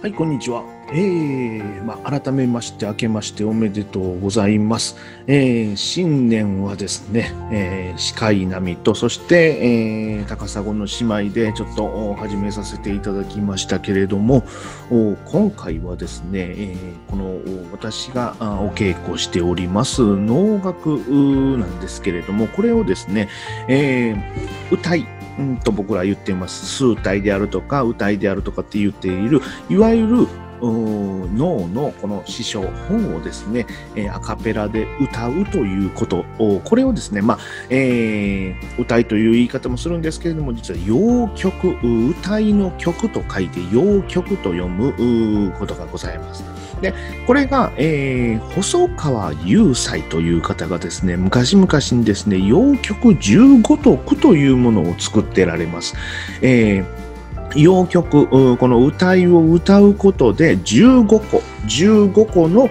はい、こんにちは。えー、まあ、改めまして、明けましておめでとうございます。えー、新年はですね、えー、司会並みと、そして、えー、高砂の姉妹でちょっと始めさせていただきましたけれども、今回はですね、えこの私がお稽古しております能楽なんですけれども、これをですね、え歌い、うんと僕ら言ってます。数体であるとか、歌いであるとかって言っている、いわゆる脳のこの師匠本をですね、えー、アカペラで歌うということをこれをですね、まあえー、歌いという言い方もするんですけれども実は洋曲歌いの曲と書いて洋曲と読むことがございます。でこれが、えー、細川雄斎という方がですね昔々にですね洋曲15曲というものを作ってられます。えー洋曲この歌いを歌うことで15個15個の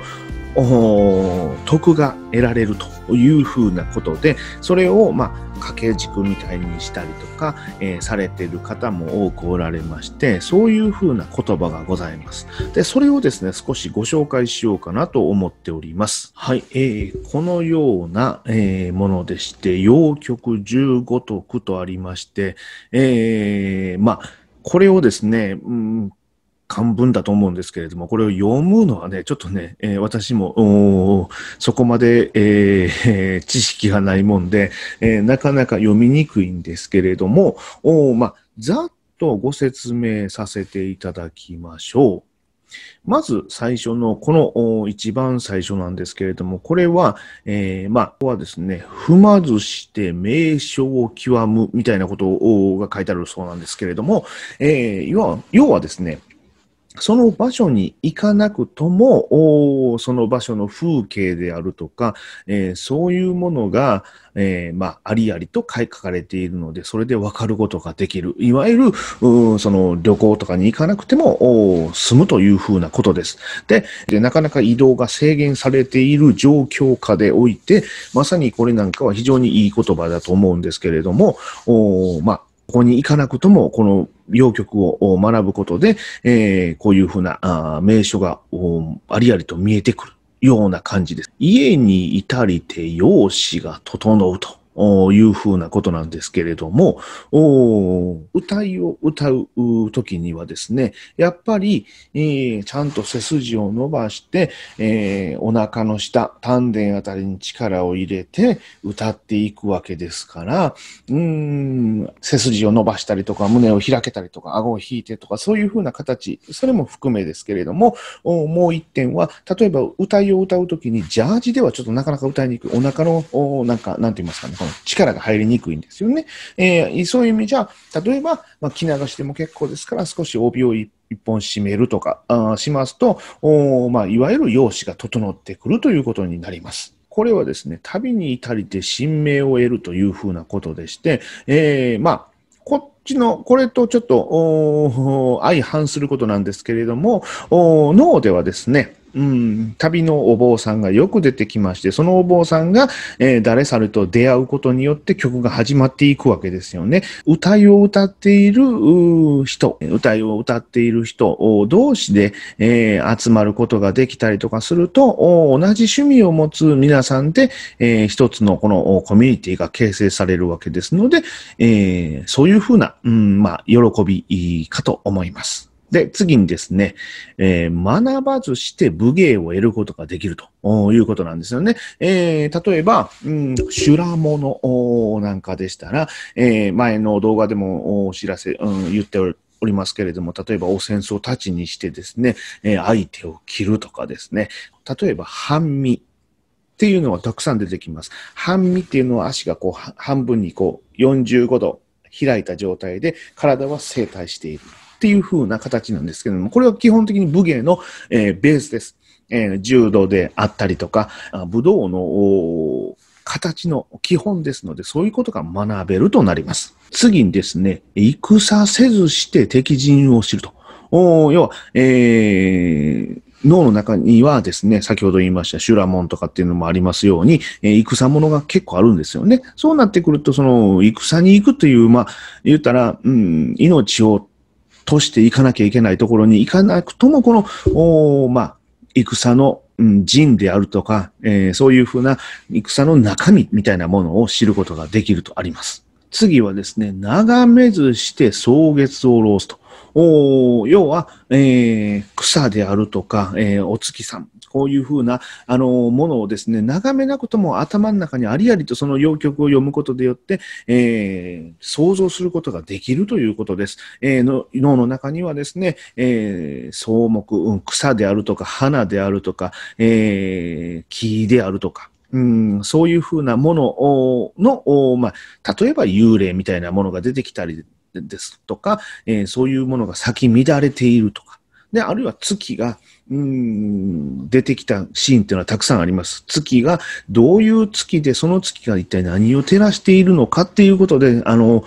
徳が得られるというふうなことでそれをまあ掛け軸みたいにしたりとか、えー、されている方も多くおられましてそういうふうな言葉がございますでそれをですね少しご紹介しようかなと思っておりますはい、えー、このような、えー、ものでして「洋曲15徳」とありまして、えまあこれをですね、うん、漢文だと思うんですけれども、これを読むのはね、ちょっとね、えー、私もそこまで、えー、知識がないもんで、えー、なかなか読みにくいんですけれども、おまあ、ざっとご説明させていただきましょう。まず最初の、この一番最初なんですけれども、これは、えー、まあ、ここはですね、踏まずして名称を極むみたいなことが書いてあるそうなんですけれども、えー、要は要はですね、その場所に行かなくとも、その場所の風景であるとか、えー、そういうものが、えー、まあ、ありありと書かれているので、それで分かることができる。いわゆる、その旅行とかに行かなくても住むというふうなことです。で、でなかなか移動が制限されている状況下でおいて、まさにこれなんかは非常にいい言葉だと思うんですけれども、まあ、こに行かなくとも、この洋曲を学ぶことで、えー、こういうふうな名所がありありと見えてくるような感じです。家にいたりて容姿が整うと。おいうふうなことなんですけれども、お歌いを歌う時にはですね、やっぱり、えー、ちゃんと背筋を伸ばして、えー、お腹の下、丹田あたりに力を入れて歌っていくわけですから、うん背筋を伸ばしたりとか、胸を開けたりとか、顎を引いてとか、そういうふうな形、それも含めですけれども、もう一点は、例えば歌いを歌う時にジャージではちょっとなかなか歌いにくい、お腹の、なんか、なんて言いますかね、力が入りにくいんですよね。えー、そういう意味じゃ、例えば、まあ、着流しでも結構ですから、少し帯を一本締めるとか、あしますと、おまあ、いわゆる容姿が整ってくるということになります。これはですね、旅に至りて神明を得るというふうなことでして、えー、まあ、こっちの、これとちょっと、相反することなんですけれども、脳ではですね、うん、旅のお坊さんがよく出てきまして、そのお坊さんが、えー、誰猿と出会うことによって曲が始まっていくわけですよね。歌いを歌っている人、歌いを歌っている人同士で、えー、集まることができたりとかすると、同じ趣味を持つ皆さんで、えー、一つのこのコミュニティが形成されるわけですので、えー、そういうふうな、うん、まあ、喜びかと思います。で、次にですね、えー、学ばずして武芸を得ることができるということなんですよね。えー、例えば、うん、修羅物なんかでしたら、えー、前の動画でもお知らせ、うん、言っておるおりますけれども、例えば汚染層たちにしてですね、えー、相手を切るとかですね、例えば半身っていうのはたくさん出てきます。半身っていうのは足がこう半分にこう45度開いた状態で体は整体している。っていう風な形なんですけども、これは基本的に武芸の、えー、ベースです。えー、柔道であったりとか、武道の形の基本ですので、そういうことが学べるとなります。次にですね、戦せずして敵陣を知ると。お要は、えー、脳の中にはですね、先ほど言いました修羅門とかっていうのもありますように、えー、戦物が結構あるんですよね。そうなってくると、その、戦に行くという、まあ、言ったら、うん、命をとしていかなきゃいけないところに行かなくとも、この、おまあ、戦の人であるとか、えー、そういうふうな戦の中身みたいなものを知ることができるとあります。次はですね、眺めずして草月をロースと。お要は、えー、草であるとか、えー、お月さん、こういうふうなあのものをですね、眺めなくとも頭の中にありありとその要曲を読むことでよって、えー、想像することができるということです。えー、の脳の中にはですね、えー、草木、うん、草であるとか、花であるとか、えー、木であるとか、うん、そういうふうなものの、まあ、例えば幽霊みたいなものが出てきたりですとか、えー、そういうものが咲き乱れているとか、で、あるいは月が、うん、出てきたシーンっていうのはたくさんあります。月がどういう月で、その月が一体何を照らしているのかっていうことで、あの、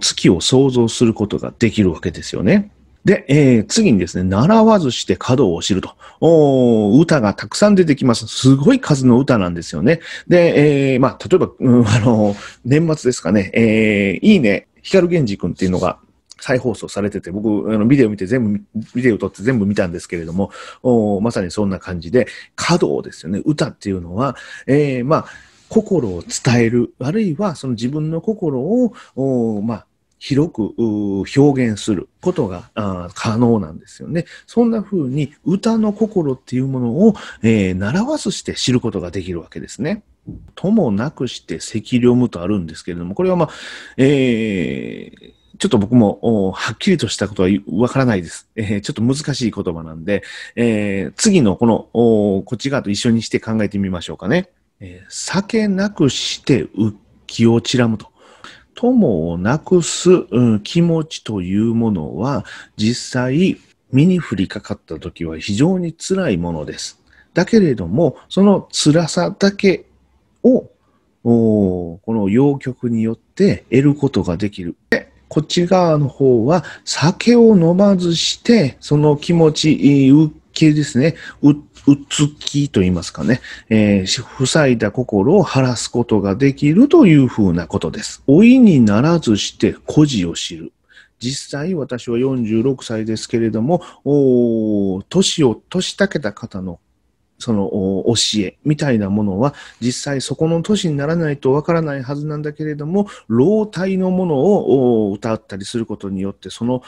月を想像することができるわけですよね。で、えー、次にですね、習わずして角を知ると。お歌がたくさん出てきます。すごい数の歌なんですよね。で、えー、まあ、例えば、うん、あの、年末ですかね、えー、いいね、光源氏くんっていうのが再放送されてて、僕、あのビデオ見て全部、ビデオ撮って全部見たんですけれども、おまさにそんな感じで、角をですよね。歌っていうのは、えー、まあ、心を伝える、あるいはその自分の心を、おまあ、広く表現することが可能なんですよね。そんな風に歌の心っていうものを、えー、習わすして知ることができるわけですね。ともなくして赤慮無とあるんですけれども、これはまあ、えーちょっと僕もはっきりとしたことはわからないです、えー、ちょっと難しい言葉なんで、えー、次のこのこっち側と一緒にして考えてみましょうかね。えー、酒なくして浮きを散らむと。友をなくす、うん、気持ちというものは実際身に降りかかった時は非常に辛いものです。だけれどもその辛さだけをこの洋曲によって得ることができる。こっち側の方は酒を飲まずして、その気持ち、受けですね、う、うつきと言いますかね、えー、塞いだ心を晴らすことができるというふうなことです。老いにならずして孤児を知る。実際私は46歳ですけれども、お年を年たけた方のその教えみたいなものは実際そこの都市にならないとわからないはずなんだけれども老体のものを歌ったりすることによってその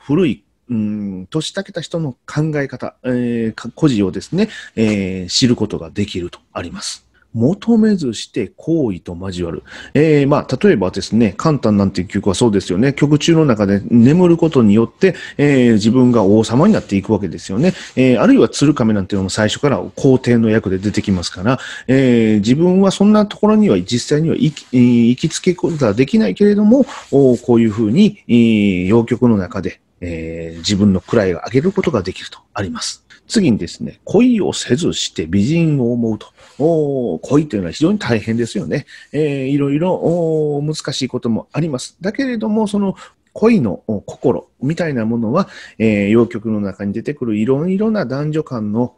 古いうん、年たけた人の考え方、えー、個人をですね、えー、知ることができるとあります。求めずして行為と交わる。えー、まあ、例えばですね、簡単なんていう曲はそうですよね。曲中の中で眠ることによって、えー、自分が王様になっていくわけですよね。えー、あるいは鶴亀なんていうのも最初から皇帝の役で出てきますから、え自分はそんなところには実際には行き,、行きつけことはできないけれども、こういうふうに、えー、洋曲の中で、え自分の位を上げることができるとあります。次にですね、恋をせずして美人を思うと。お恋というのは非常に大変ですよね。えー、いろいろ難しいこともあります。だけれども、その恋の心みたいなものは、えー、洋曲の中に出てくるいろいろな男女間の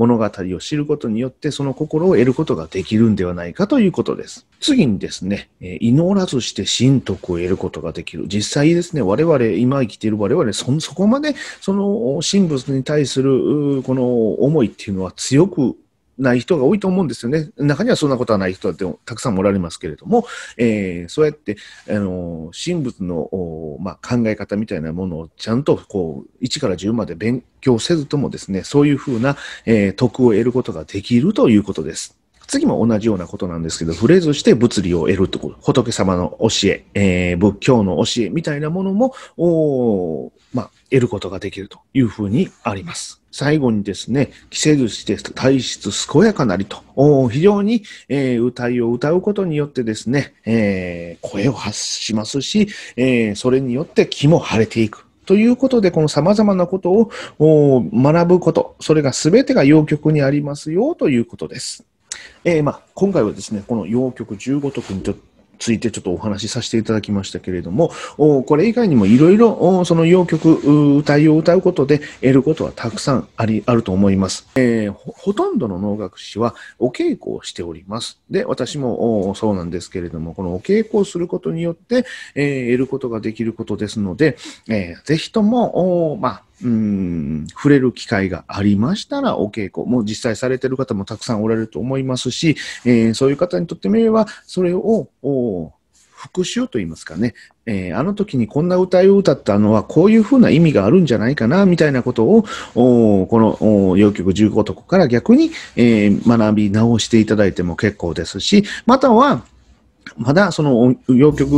物語を知ることによってその心を得ることができるんではないかということです。次にですね、えー、祈らずして神徳を得ることができる。実際ですね、我々、今生きている我々、そ、そこまで、その、神仏に対する、この思いっていうのは強くない人が多いと思うんですよね。中にはそんなことはない人だってたくさんおられますけれども、えー、そうやって、あの神仏の、まあ、考え方みたいなものをちゃんとこう1から10まで勉強せずともですね、そういうふうな、えー、得を得ることができるということです。次も同じようなことなんですけど、フレーズして物理を得るとこと、仏様の教え、えー、仏教の教えみたいなものも、おまあ、得ることができるというふうにあります。最後にですね、着せずして体質健やかなりと、お非常に、えー、歌いを歌うことによってですね、えー、声を発しますし、えー、それによって気も晴れていく。ということで、この様々なことを学ぶこと、それが全てが要曲にありますよということです。えー、まあ、今回はですね、この洋曲15曲についてちょっとお話しさせていただきましたけれども、これ以外にもいろいろその洋曲、歌いを歌うことで得ることはたくさんあり、あると思います。えー、ほとんどの能楽師はお稽古をしております。で、私もそうなんですけれども、このお稽古をすることによって、えー、得ることができることですので、えー、ぜひとも、まあ、うん、触れる機会がありましたら、お稽古も実際されてる方もたくさんおられると思いますし、えー、そういう方にとってみれば、それを、復習と言いますかね、えー、あの時にこんな歌いを歌ったのはこういうふうな意味があるんじゃないかな、みたいなことを、この洋曲15とこから逆に、えー、学び直していただいても結構ですし、または、まだその洋曲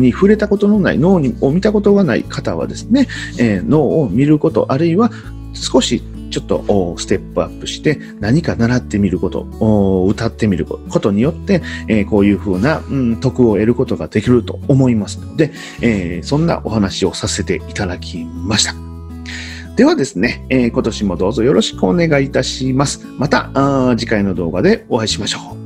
に触れたことのない脳を見たことがない方はですね、えー、脳を見ることあるいは少しちょっとステップアップして何か習ってみること、歌ってみることによって、えー、こういうふうな、うん、得を得ることができると思いますので、えー、そんなお話をさせていただきました。ではですね、えー、今年もどうぞよろしくお願いいたします。また次回の動画でお会いしましょう。